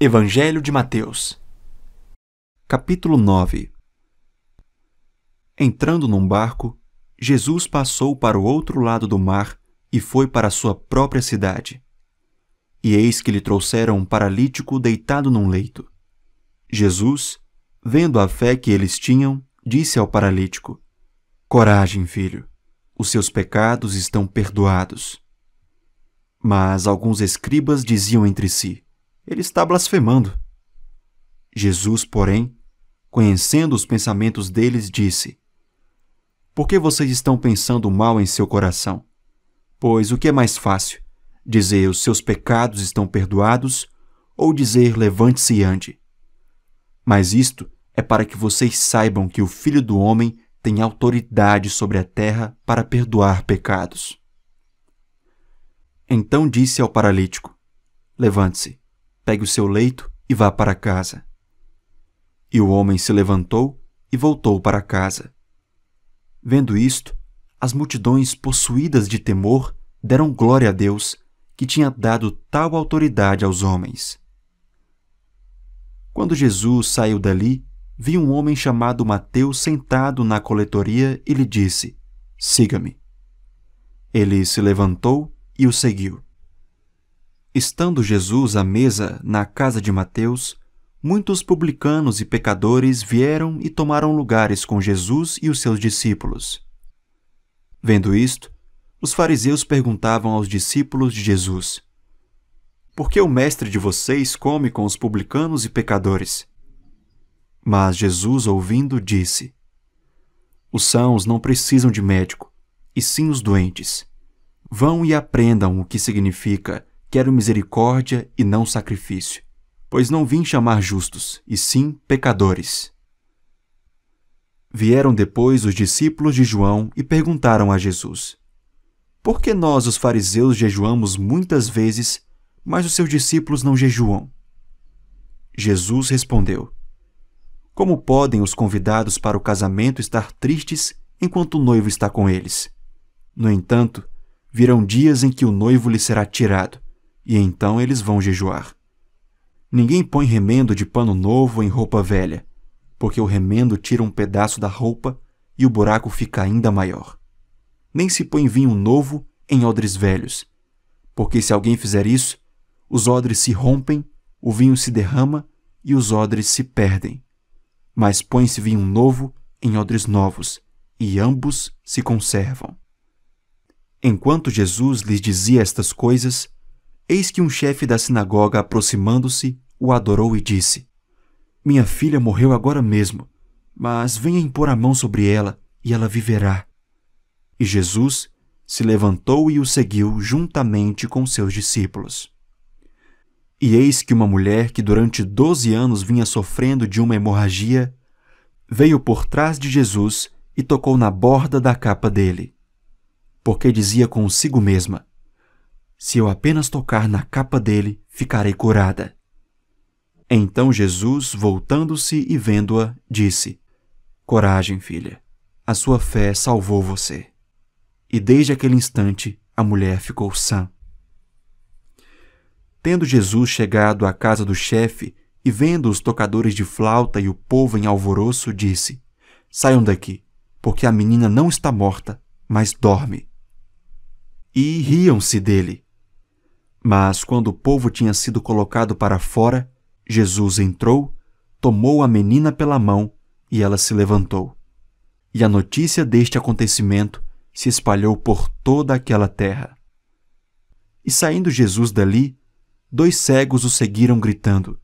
Evangelho de Mateus, capítulo 9 Entrando num barco, Jesus passou para o outro lado do mar e foi para a sua própria cidade. E eis que lhe trouxeram um paralítico deitado num leito. Jesus, vendo a fé que eles tinham, disse ao paralítico: Coragem, filho, os seus pecados estão perdoados. Mas alguns escribas diziam entre si: ele está blasfemando. Jesus, porém, conhecendo os pensamentos deles, disse: Por que vocês estão pensando mal em seu coração? Pois o que é mais fácil, dizer os seus pecados estão perdoados ou dizer levante-se e ande? Mas isto é para que vocês saibam que o Filho do Homem tem autoridade sobre a terra para perdoar pecados. Então disse ao paralítico: Levante-se, pegue o seu leito e vá para casa. E o homem se levantou e voltou para casa. Vendo isto, as multidões possuídas de temor deram glória a Deus, que tinha dado tal autoridade aos homens. Quando Jesus saiu dali, viu um homem chamado Mateus sentado na coletoria e lhe disse: Siga-me. Ele se levantou e o seguiu. Estando Jesus à mesa na casa de Mateus, muitos publicanos e pecadores vieram e tomaram lugares com Jesus e os seus discípulos. Vendo isto, os fariseus perguntavam aos discípulos de Jesus: Por que o mestre de vocês come com os publicanos e pecadores? Mas Jesus, ouvindo, disse: Os sãos não precisam de médico, e sim os doentes. Vão e aprendam o que significa Quero misericórdia e não sacrifício, pois não vim chamar justos, e sim pecadores. Vieram depois os discípulos de João e perguntaram a Jesus: Por que nós, os fariseus, jejuamos muitas vezes, mas os seus discípulos não jejuam? Jesus respondeu: Como podem os convidados para o casamento estar tristes enquanto o noivo está com eles? No entanto, virão dias em que o noivo lhe será tirado e então eles vão jejuar. Ninguém põe remendo de pano novo em roupa velha, porque o remendo tira um pedaço da roupa e o buraco fica ainda maior. Nem se põe vinho novo em odres velhos, porque se alguém fizer isso, os odres se rompem, o vinho se derrama e os odres se perdem. Mas põe-se vinho novo em odres novos, e ambos se conservam. Enquanto Jesus lhes dizia estas coisas, Eis que um chefe da sinagoga, aproximando-se, o adorou e disse: Minha filha morreu agora mesmo, mas venha impor a mão sobre ela e ela viverá. E Jesus se levantou e o seguiu juntamente com seus discípulos. E eis que uma mulher que durante doze anos vinha sofrendo de uma hemorragia veio por trás de Jesus e tocou na borda da capa dele, porque dizia consigo mesma: se eu apenas tocar na capa dele, ficarei curada. Então Jesus, voltando-se e vendo-a, disse: Coragem, filha, a sua fé salvou você. E desde aquele instante a mulher ficou sã. Tendo Jesus chegado à casa do chefe e vendo os tocadores de flauta e o povo em alvoroço, disse: Saiam daqui, porque a menina não está morta, mas dorme. E riam-se dele. Mas quando o povo tinha sido colocado para fora, Jesus entrou, tomou a menina pela mão e ela se levantou. E a notícia deste acontecimento se espalhou por toda aquela terra. E saindo Jesus dali, dois cegos o seguiram gritando: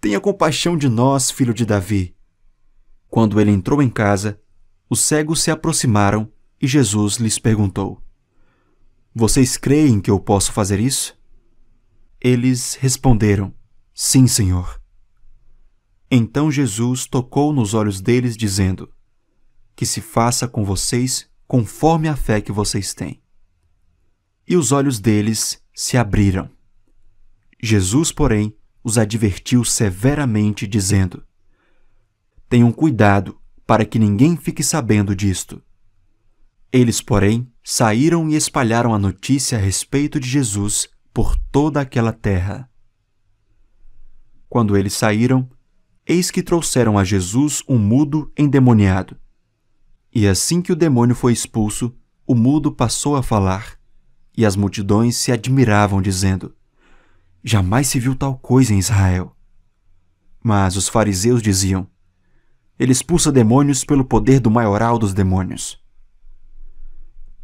Tenha compaixão de nós, filho de Davi. Quando ele entrou em casa, os cegos se aproximaram e Jesus lhes perguntou: Vocês creem que eu posso fazer isso? Eles responderam: Sim, Senhor. Então Jesus tocou nos olhos deles, dizendo: Que se faça com vocês conforme a fé que vocês têm. E os olhos deles se abriram. Jesus, porém, os advertiu severamente, dizendo: Tenham cuidado para que ninguém fique sabendo disto. Eles, porém, saíram e espalharam a notícia a respeito de Jesus por toda aquela terra. Quando eles saíram, eis que trouxeram a Jesus um mudo endemoniado. E assim que o demônio foi expulso, o mudo passou a falar, e as multidões se admiravam, dizendo: Jamais se viu tal coisa em Israel. Mas os fariseus diziam: Ele expulsa demônios pelo poder do maioral dos demônios.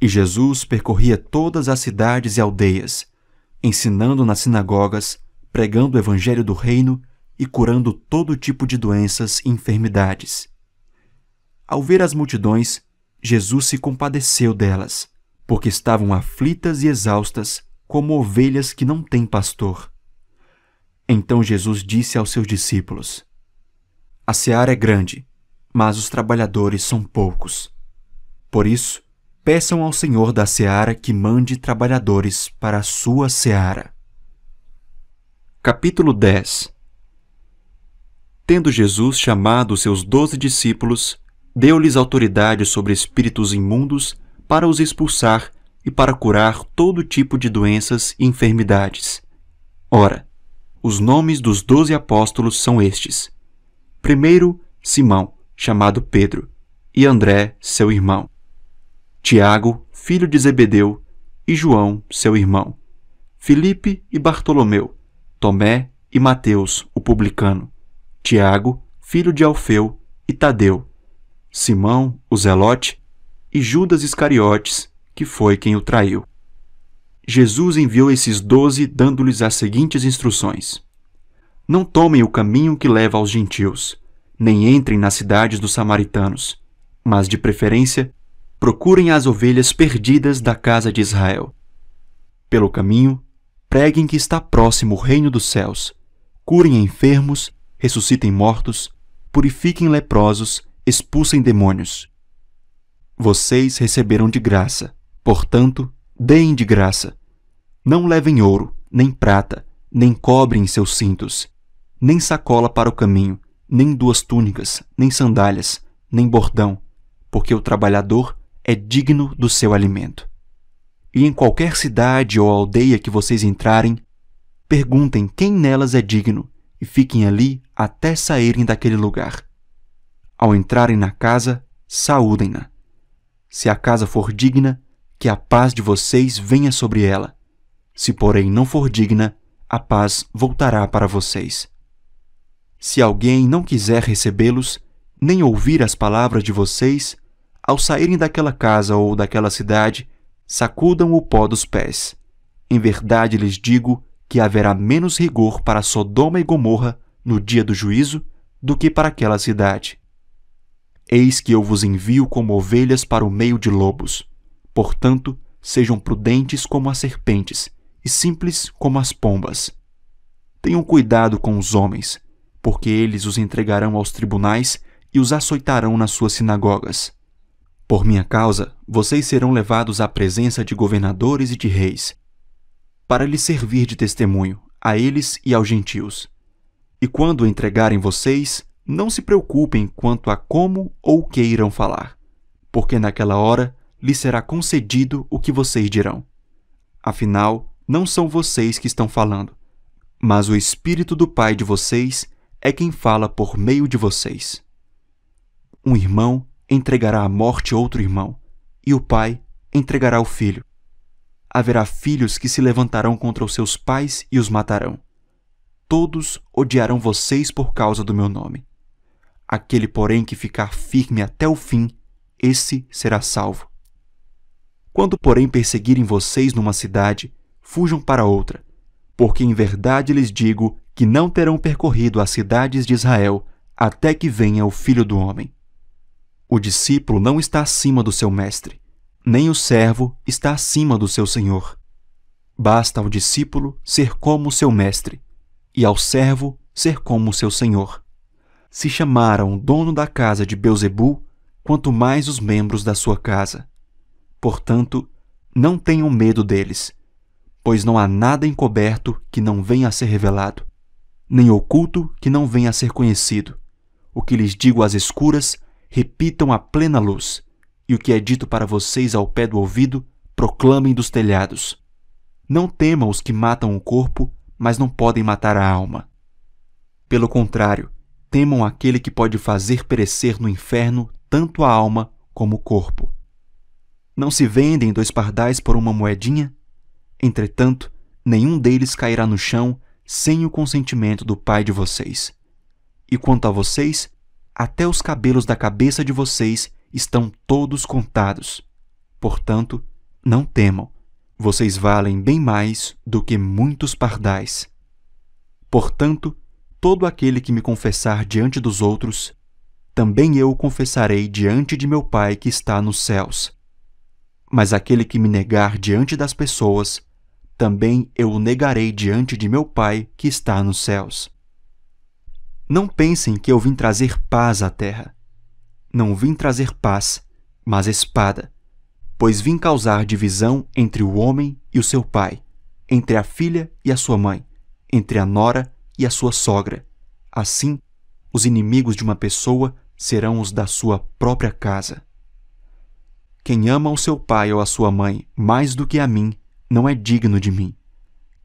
E Jesus percorria todas as cidades e aldeias, ensinando nas sinagogas, pregando o evangelho do reino e curando todo tipo de doenças e enfermidades. Ao ver as multidões, Jesus se compadeceu delas, porque estavam aflitas e exaustas, como ovelhas que não têm pastor. Então Jesus disse aos seus discípulos: A seara é grande, mas os trabalhadores são poucos. Por isso, peçam ao Senhor da seara que mande trabalhadores para a sua seara. Capítulo 10 Tendo Jesus chamado seus doze discípulos, deu-lhes autoridade sobre espíritos imundos para os expulsar e para curar todo tipo de doenças e enfermidades. Ora, os nomes dos doze apóstolos são estes: primeiro, Simão, chamado Pedro, e André, seu irmão. Tiago, filho de Zebedeu, e João, seu irmão, Filipe e Bartolomeu, Tomé e Mateus, o publicano, Tiago, filho de Alfeu, e Tadeu, Simão, o Zelote, e Judas Iscariotes, que foi quem o traiu. Jesus enviou esses doze, dando-lhes as seguintes instruções: Não tomem o caminho que leva aos gentios, nem entrem nas cidades dos samaritanos, mas, de preferência, procurem as ovelhas perdidas da casa de Israel. Pelo caminho, preguem que está próximo o reino dos céus, curem enfermos, ressuscitem mortos, purifiquem leprosos, expulsem demônios. Vocês receberam de graça, portanto, deem de graça. Não levem ouro, nem prata, nem cobre em seus cintos, nem sacola para o caminho, nem duas túnicas, nem sandálias, nem bordão, porque o trabalhador é digno do seu alimento. E em qualquer cidade ou aldeia que vocês entrarem, perguntem quem nelas é digno e fiquem ali até saírem daquele lugar. Ao entrarem na casa, saúdem-na. Se a casa for digna, que a paz de vocês venha sobre ela. Se, porém, não for digna, a paz voltará para vocês. Se alguém não quiser recebê-los, nem ouvir as palavras de vocês, ao saírem daquela casa ou daquela cidade, sacudam o pó dos pés. Em verdade lhes digo que haverá menos rigor para Sodoma e Gomorra no dia do juízo do que para aquela cidade. Eis que eu vos envio como ovelhas para o meio de lobos. Portanto, sejam prudentes como as serpentes e simples como as pombas. Tenham cuidado com os homens, porque eles os entregarão aos tribunais e os açoitarão nas suas sinagogas. Por minha causa, vocês serão levados à presença de governadores e de reis, para lhes servir de testemunho, a eles e aos gentios. E quando entregarem vocês, não se preocupem quanto a como ou o que irão falar, porque naquela hora lhes será concedido o que vocês dirão. Afinal, não são vocês que estão falando, mas o Espírito do Pai de vocês é quem fala por meio de vocês. Um irmão entregará à morte outro irmão, e o pai entregará o filho. Haverá filhos que se levantarão contra os seus pais e os matarão. Todos odiarão vocês por causa do meu nome. Aquele, porém, que ficar firme até o fim, esse será salvo. Quando, porém, perseguirem vocês numa cidade, fujam para outra, porque em verdade lhes digo que não terão percorrido as cidades de Israel até que venha o Filho do Homem. O discípulo não está acima do seu mestre, nem o servo está acima do seu senhor. Basta ao discípulo ser como seu mestre, e ao servo ser como seu senhor. Se chamaram dono da casa de Beuzebu, quanto mais os membros da sua casa. Portanto, não tenham medo deles, pois não há nada encoberto que não venha a ser revelado, nem oculto que não venha a ser conhecido. O que lhes digo às escuras, repitam à plena luz, e o que é dito para vocês ao pé do ouvido, proclamem dos telhados. Não temam os que matam o corpo, mas não podem matar a alma. Pelo contrário, temam aquele que pode fazer perecer no inferno tanto a alma como o corpo. Não se vendem dois pardais por uma moedinha? Entretanto, nenhum deles cairá no chão sem o consentimento do Pai de vocês. E quanto a vocês, até os cabelos da cabeça de vocês estão todos contados. Portanto, não temam, vocês valem bem mais do que muitos pardais. Portanto, todo aquele que me confessar diante dos outros, também eu o confessarei diante de meu Pai que está nos céus. Mas aquele que me negar diante das pessoas, também eu o negarei diante de meu Pai que está nos céus. Não pensem que eu vim trazer paz à terra. Não vim trazer paz, mas espada, pois vim causar divisão entre o homem e o seu pai, entre a filha e a sua mãe, entre a nora e a sua sogra. Assim, os inimigos de uma pessoa serão os da sua própria casa. Quem ama o seu pai ou a sua mãe mais do que a mim, não é digno de mim.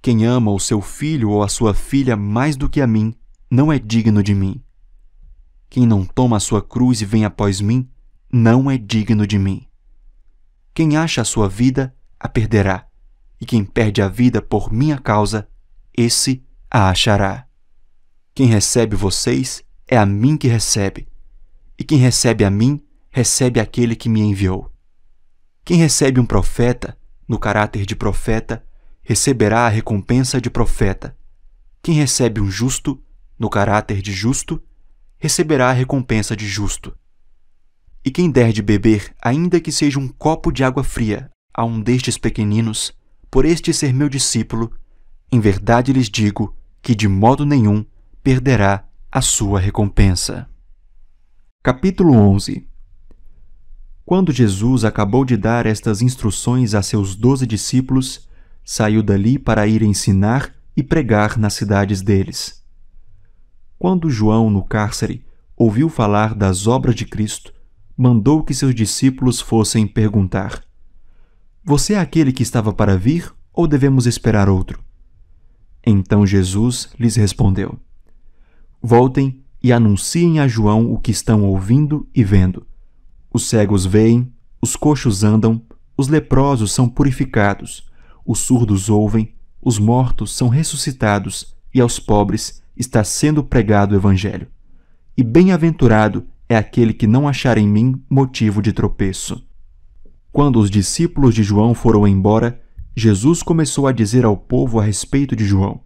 Quem ama o seu filho ou a sua filha mais do que a mim, não é digno de mim. Quem não toma a sua cruz e vem após mim, não é digno de mim. Quem acha a sua vida, a perderá, e quem perde a vida por minha causa, esse a achará. Quem recebe vocês, é a mim que recebe, e quem recebe a mim, recebe aquele que me enviou. Quem recebe um profeta, no caráter de profeta, receberá a recompensa de profeta. Quem recebe um justo, no caráter de justo, receberá a recompensa de justo. E quem der de beber, ainda que seja um copo de água fria, a um destes pequeninos, por este ser meu discípulo, em verdade lhes digo que de modo nenhum perderá a sua recompensa. Capítulo 11 Quando Jesus acabou de dar estas instruções a seus doze discípulos, saiu dali para ir ensinar e pregar nas cidades deles. Quando João, no cárcere, ouviu falar das obras de Cristo, mandou que seus discípulos fossem perguntar: Você é aquele que estava para vir ou devemos esperar outro? Então Jesus lhes respondeu: Voltem e anunciem a João o que estão ouvindo e vendo. Os cegos veem, os coxos andam, os leprosos são purificados, os surdos ouvem, os mortos são ressuscitados e aos pobres está sendo pregado o Evangelho. E bem-aventurado é aquele que não achar em mim motivo de tropeço. Quando os discípulos de João foram embora, Jesus começou a dizer ao povo a respeito de João: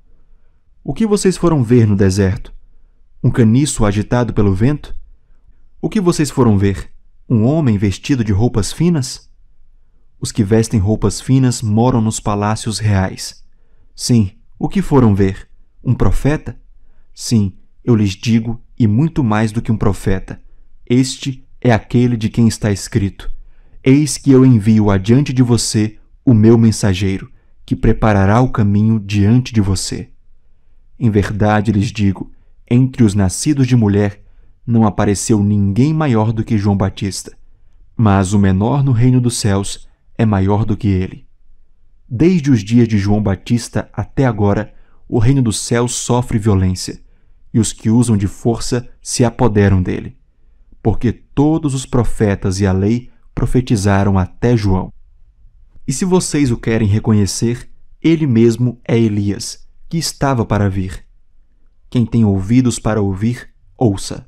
O que vocês foram ver no deserto? Um caniço agitado pelo vento? O que vocês foram ver? Um homem vestido de roupas finas? Os que vestem roupas finas moram nos palácios reais. Sim, o que foram ver? Um profeta? Sim, eu lhes digo, e muito mais do que um profeta: Este é aquele de quem está escrito: Eis que eu envio adiante de você o meu mensageiro, que preparará o caminho diante de você. Em verdade lhes digo: entre os nascidos de mulher não apareceu ninguém maior do que João Batista, mas o menor no reino dos céus é maior do que ele. Desde os dias de João Batista até agora, o reino dos céus sofre violência, e os que usam de força se apoderam dele. Porque todos os profetas e a lei profetizaram até João. E se vocês o querem reconhecer, ele mesmo é Elias, que estava para vir. Quem tem ouvidos para ouvir, ouça.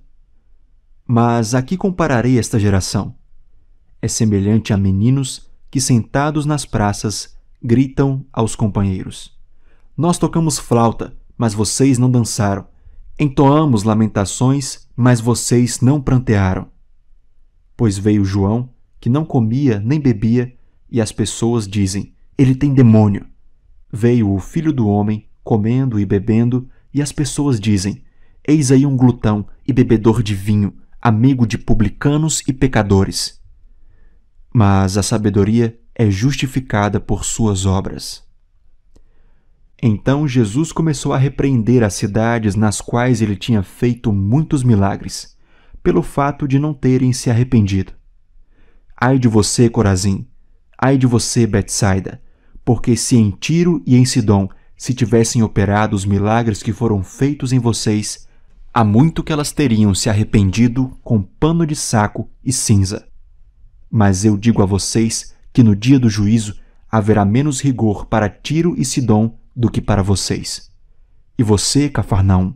Mas a que compararei esta geração? É semelhante a meninos que, sentados nas praças, gritam aos companheiros. Nós tocamos flauta, mas vocês não dançaram. Entoamos lamentações, mas vocês não prantearam. Pois veio João, que não comia nem bebia, e as pessoas dizem: Ele tem demônio. Veio o filho do homem, comendo e bebendo, e as pessoas dizem: Eis aí um glutão e bebedor de vinho, amigo de publicanos e pecadores. Mas a sabedoria é justificada por suas obras. Então Jesus começou a repreender as cidades nas quais ele tinha feito muitos milagres, pelo fato de não terem se arrependido. Ai de você, Corazim! Ai de você, Betsaida! Porque se em Tiro e em Sidom se tivessem operado os milagres que foram feitos em vocês, há muito que elas teriam se arrependido com pano de saco e cinza. Mas eu digo a vocês que no dia do juízo haverá menos rigor para Tiro e Sidom do que para vocês. E você, Cafarnaum,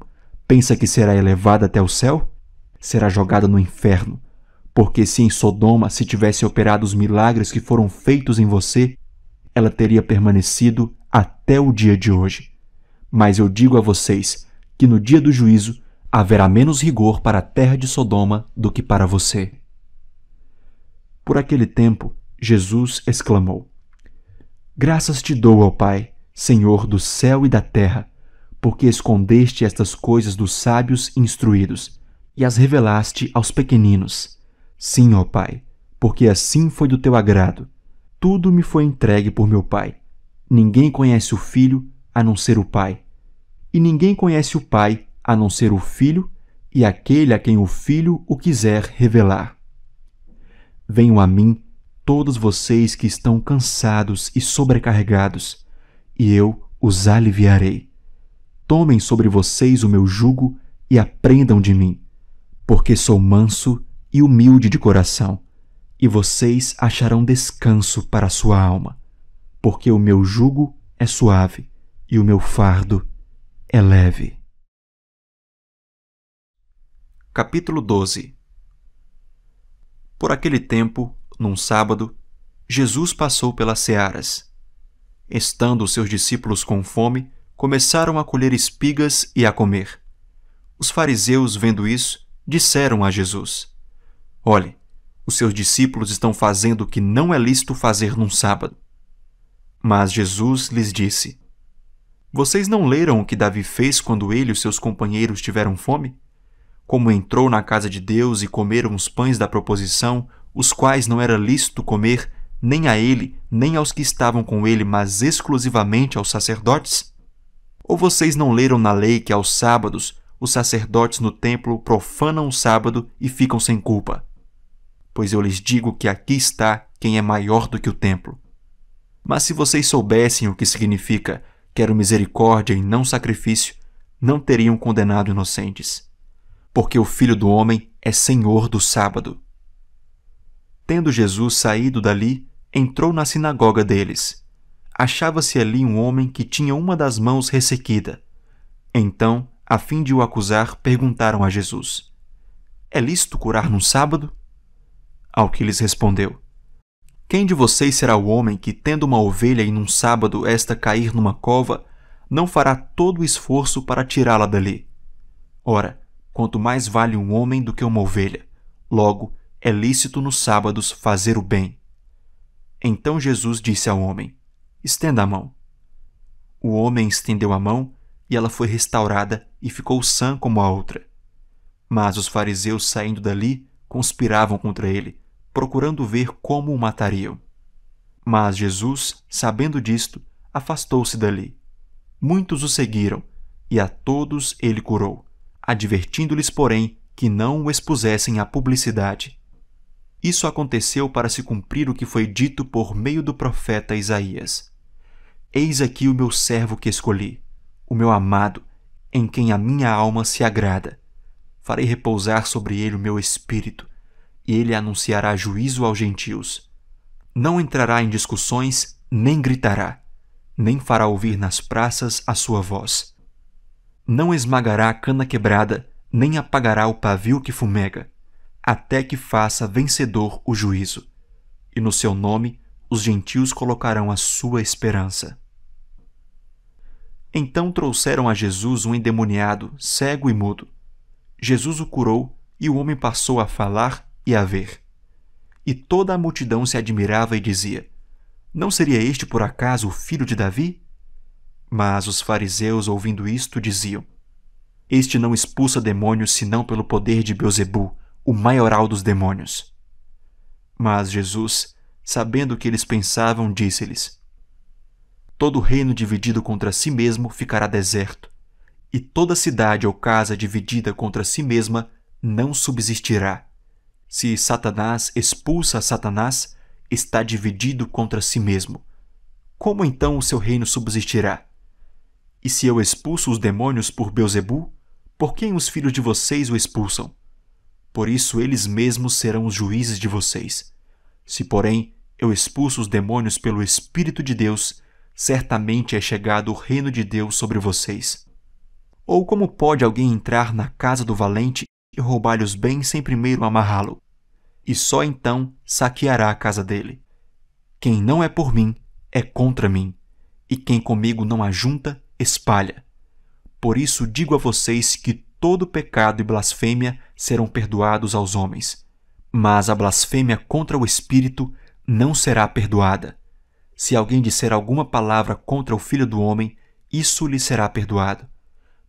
pensa que será elevada até o céu? Será jogada no inferno. Porque se em Sodoma se tivesse operado os milagres que foram feitos em você, ela teria permanecido até o dia de hoje. Mas eu digo a vocês que no dia do juízo haverá menos rigor para a terra de Sodoma do que para você. Por aquele tempo, Jesus exclamou: Graças te dou, ó Pai, Senhor do céu e da terra, porque escondeste estas coisas dos sábios instruídos e as revelaste aos pequeninos. Sim, ó Pai, porque assim foi do teu agrado. Tudo me foi entregue por meu Pai. Ninguém conhece o Filho a não ser o Pai. E ninguém conhece o Pai a não ser o Filho e aquele a quem o Filho o quiser revelar. Venham a mim todos vocês que estão cansados e sobrecarregados e eu os aliviarei. Tomem sobre vocês o meu jugo e aprendam de mim, porque sou manso e humilde de coração, e vocês acharão descanso para a sua alma, porque o meu jugo é suave e o meu fardo é leve. Capítulo 12 Por aquele tempo, num sábado, Jesus passou pelas searas Estando os seus discípulos com fome, começaram a colher espigas e a comer. Os fariseus, vendo isso, disseram a Jesus: Olhe, os seus discípulos estão fazendo o que não é lícito fazer num sábado. Mas Jesus lhes disse: Vocês não leram o que Davi fez quando ele e os seus companheiros tiveram fome? Como entrou na casa de Deus e comeram os pães da proposição, os quais não era lícito comer, nem a ele, nem aos que estavam com ele, mas exclusivamente aos sacerdotes? Ou vocês não leram na lei que aos sábados os sacerdotes no templo profanam o sábado e ficam sem culpa? Pois eu lhes digo que aqui está quem é maior do que o templo. Mas se vocês soubessem o que significa quero misericórdia e não sacrifício, não teriam condenado inocentes. Porque o Filho do Homem é Senhor do sábado. Tendo Jesus saído dali, entrou na sinagoga deles. Achava-se ali um homem que tinha uma das mãos ressequida. Então, a fim de o acusar, perguntaram a Jesus: É lícito curar num sábado? Ao que lhes respondeu: Quem de vocês será o homem que, tendo uma ovelha e num sábado esta cair numa cova, não fará todo o esforço para tirá-la dali? Ora, quanto mais vale um homem do que uma ovelha, logo é lícito nos sábados fazer o bem então Jesus disse ao homem: Estenda a mão. O homem estendeu a mão e ela foi restaurada e ficou sã como a outra. Mas os fariseus, saindo dali, conspiravam contra ele, procurando ver como o matariam. Mas Jesus, sabendo disto, afastou-se dali. Muitos o seguiram, e a todos ele curou, advertindo-lhes, porém, que não o expusessem à publicidade. Isso aconteceu para se cumprir o que foi dito por meio do profeta Isaías: Eis aqui o meu servo que escolhi, o meu amado, em quem a minha alma se agrada. Farei repousar sobre ele o meu espírito, e ele anunciará juízo aos gentios. Não entrará em discussões, nem gritará, nem fará ouvir nas praças a sua voz. Não esmagará a cana quebrada, nem apagará o pavio que fumega até que faça vencedor o juízo, e no seu nome os gentios colocarão a sua esperança. Então trouxeram a Jesus um endemoniado, cego e mudo. Jesus o curou, e o homem passou a falar e a ver. E toda a multidão se admirava e dizia: Não seria este por acaso o filho de Davi? Mas os fariseus, ouvindo isto, diziam: Este não expulsa demônios senão pelo poder de Beuzebu, o maioral dos demônios. Mas Jesus, sabendo o que eles pensavam, disse-lhes: Todo reino dividido contra si mesmo ficará deserto, e toda cidade ou casa dividida contra si mesma não subsistirá. Se Satanás expulsa Satanás, está dividido contra si mesmo. Como então o seu reino subsistirá? E se eu expulso os demônios por Beuzebu, por quem os filhos de vocês o expulsam? por isso eles mesmos serão os juízes de vocês. Se, porém, eu expulso os demônios pelo Espírito de Deus, certamente é chegado o reino de Deus sobre vocês. Ou como pode alguém entrar na casa do valente e roubar-lhe os bens sem primeiro amarrá-lo? E só então saqueará a casa dele. Quem não é por mim é contra mim, e quem comigo não ajunta, espalha. Por isso digo a vocês que todo pecado e blasfêmia serão perdoados aos homens, mas a blasfêmia contra o Espírito não será perdoada. Se alguém disser alguma palavra contra o Filho do Homem, isso lhe será perdoado.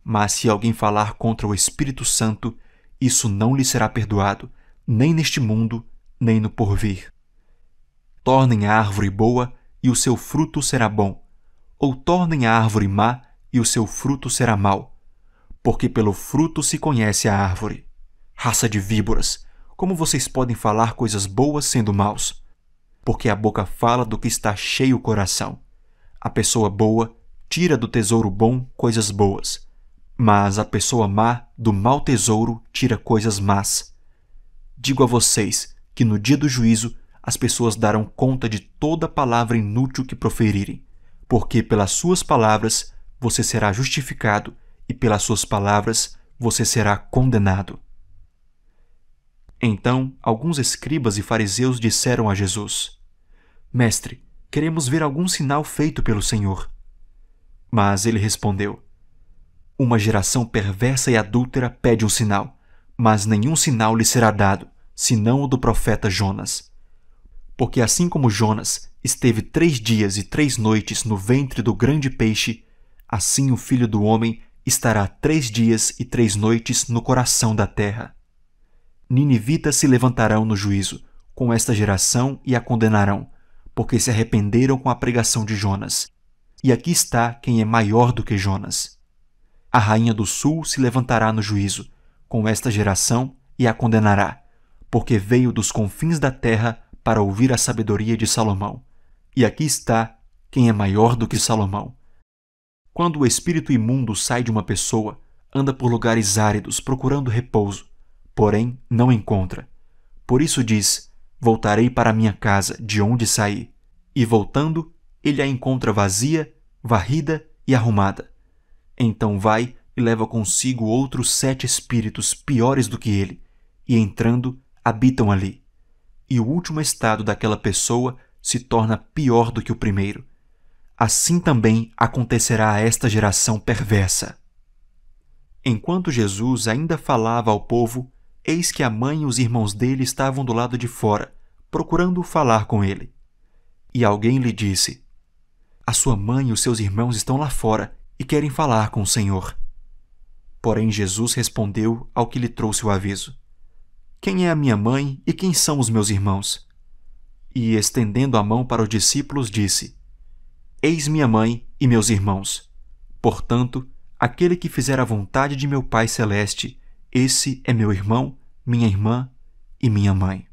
Mas se alguém falar contra o Espírito Santo, isso não lhe será perdoado, nem neste mundo, nem no porvir. Tornem a árvore boa, e o seu fruto será bom, ou tornem a árvore má, e o seu fruto será mau porque pelo fruto se conhece a árvore. Raça de víboras, como vocês podem falar coisas boas sendo maus? Porque a boca fala do que está cheio o coração. A pessoa boa tira do tesouro bom coisas boas, mas a pessoa má do mau tesouro tira coisas más. Digo a vocês que no dia do juízo as pessoas darão conta de toda palavra inútil que proferirem, porque pelas suas palavras você será justificado e pelas suas palavras você será condenado. Então, alguns escribas e fariseus disseram a Jesus: Mestre, queremos ver algum sinal feito pelo Senhor. Mas ele respondeu: Uma geração perversa e adúltera pede um sinal, mas nenhum sinal lhe será dado, senão o do profeta Jonas. Porque assim como Jonas esteve três dias e três noites no ventre do grande peixe, assim o filho do homem estará três dias e três noites no coração da terra. Ninivitas se levantarão no juízo com esta geração e a condenarão, porque se arrependeram com a pregação de Jonas. E aqui está quem é maior do que Jonas. A rainha do sul se levantará no juízo com esta geração e a condenará, porque veio dos confins da terra para ouvir a sabedoria de Salomão. E aqui está quem é maior do que Salomão. Quando o espírito imundo sai de uma pessoa, anda por lugares áridos procurando repouso, porém não encontra. Por isso diz: Voltarei para minha casa, de onde saí. E voltando, ele a encontra vazia, varrida e arrumada. Então vai e leva consigo outros sete espíritos piores do que ele, e entrando, habitam ali. E o último estado daquela pessoa se torna pior do que o primeiro, assim também acontecerá a esta geração perversa. Enquanto Jesus ainda falava ao povo, eis que a mãe e os irmãos dele estavam do lado de fora, procurando falar com ele. E alguém lhe disse: A sua mãe e os seus irmãos estão lá fora e querem falar com o Senhor. Porém, Jesus respondeu ao que lhe trouxe o aviso: Quem é a minha mãe e quem são os meus irmãos? E, estendendo a mão para os discípulos, disse: Eis minha mãe e meus irmãos. Portanto, aquele que fizer a vontade de meu Pai Celeste, esse é meu irmão, minha irmã e minha mãe.